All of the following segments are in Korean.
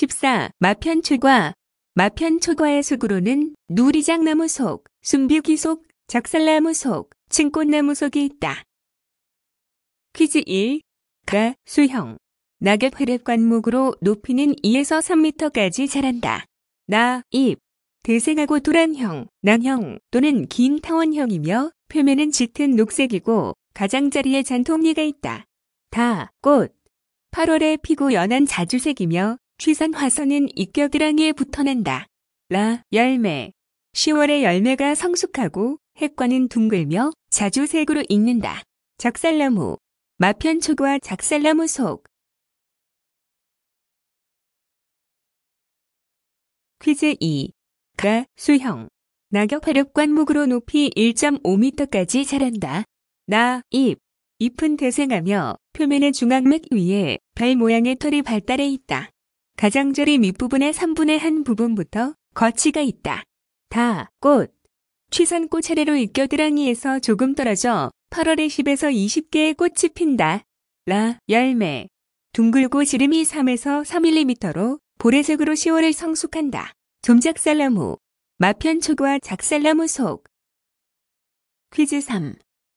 14. 마편초과 마편초과의 속으로는 누리장나무 속, 순비귀 속, 작살나무 속, 층꽃나무 속이 있다. 퀴즈 1. 가, 수형. 낙엽 회랩 관목으로 높이는 2에서 3m까지 자란다. 나, 잎. 대생하고 도란형, 남형 또는 긴 타원형이며 표면은 짙은 녹색이고 가장자리에 잔통리가 있다. 다, 꽃. 8월에 피고 연한 자주색이며 취산 화선은 입격이랑이에 붙어난다. 라, 열매. 10월에 열매가 성숙하고 핵과는 둥글며 자주 색으로 익는다. 작살나무. 마편초과 작살나무 속. 퀴즈 2. 가, 수형. 낙엽 화력관목으로 높이 1.5m까지 자란다. 나, 잎. 잎은 대생하며 표면의 중앙맥 위에 발 모양의 털이 발달해 있다. 가장자리 밑부분의 3분의 1 부분부터 거치가 있다. 다, 꽃. 취산꽃 차례로 익겨 드랑이에서 조금 떨어져 8월에 10에서 20개의 꽃이 핀다. 라, 열매. 둥글고 지름이 3에서 3mm로 보라색으로 10월에 성숙한다. 좀작살나무, 마편초과 작살나무 속. 퀴즈 3.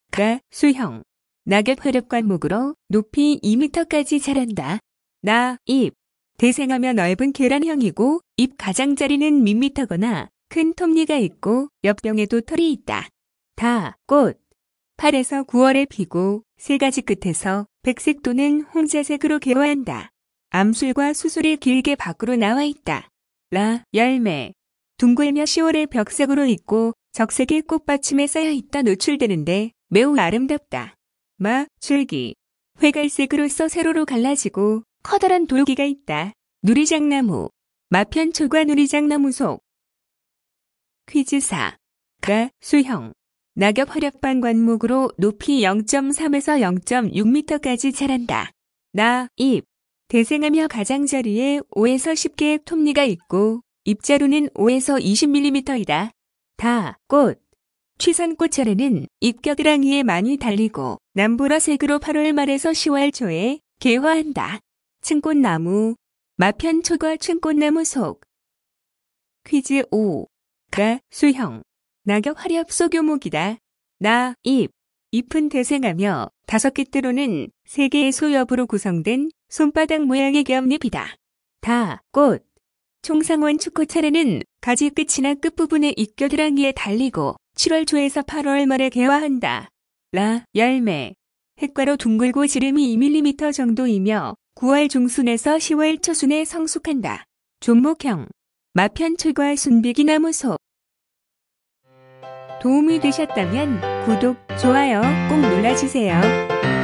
가, 수형. 낙엽 흐렵관목으로 높이 2m까지 자란다. 나, 잎. 대생하면 넓은 계란형이고 잎 가장자리는 밋밋하거나 큰 톱니가 있고 옆병에도 털이 있다. 다, 꽃. 8에서 9월에 피고 세 가지 끝에서 백색 또는 홍자색으로 개화한다. 암술과 수술이 길게 밖으로 나와 있다. 라, 열매. 둥글며 10월에 벽색으로 있고 적색의 꽃받침에 쌓여 있다 노출되는데 매우 아름답다. 마, 줄기. 회갈색으로써 세로로 갈라지고 커다란 돌기가 있다. 누리장나무, 마편초과 누리장나무 속. 퀴즈 4. 가, 수형. 낙엽 화력반 관목으로 높이 0.3에서 0.6m까지 자란다. 나, 잎. 대생하며 가장자리에 5에서 10개의 톱니가 있고, 입자루는 5에서 20mm이다. 다, 꽃. 취산꽃철에는 입격이랑이에 많이 달리고, 남부라색으로 8월 말에서 10월 초에 개화한다. 층꽃나무, 마편초과 층꽃나무 속. 퀴즈 5. 가, 수형. 낙엽 화렵 소교목이다. 나, 잎. 잎은 대생하며 다섯 깃으로는 세 개의 소엽으로 구성된 손바닥 모양의 겹잎이다. 다, 꽃. 총상원 축구 차례는 가지 끝이나 끝부분의 잎겨드랑이에 달리고 7월 초에서 8월 말에 개화한다. 라, 열매. 핵과로 둥글고 지름이 2mm 정도이며 9월 중순에서 10월 초순에 성숙한다. 종목형, 마편철과 순비기나무소. 도움이 되셨다면 구독, 좋아요 꼭 눌러주세요.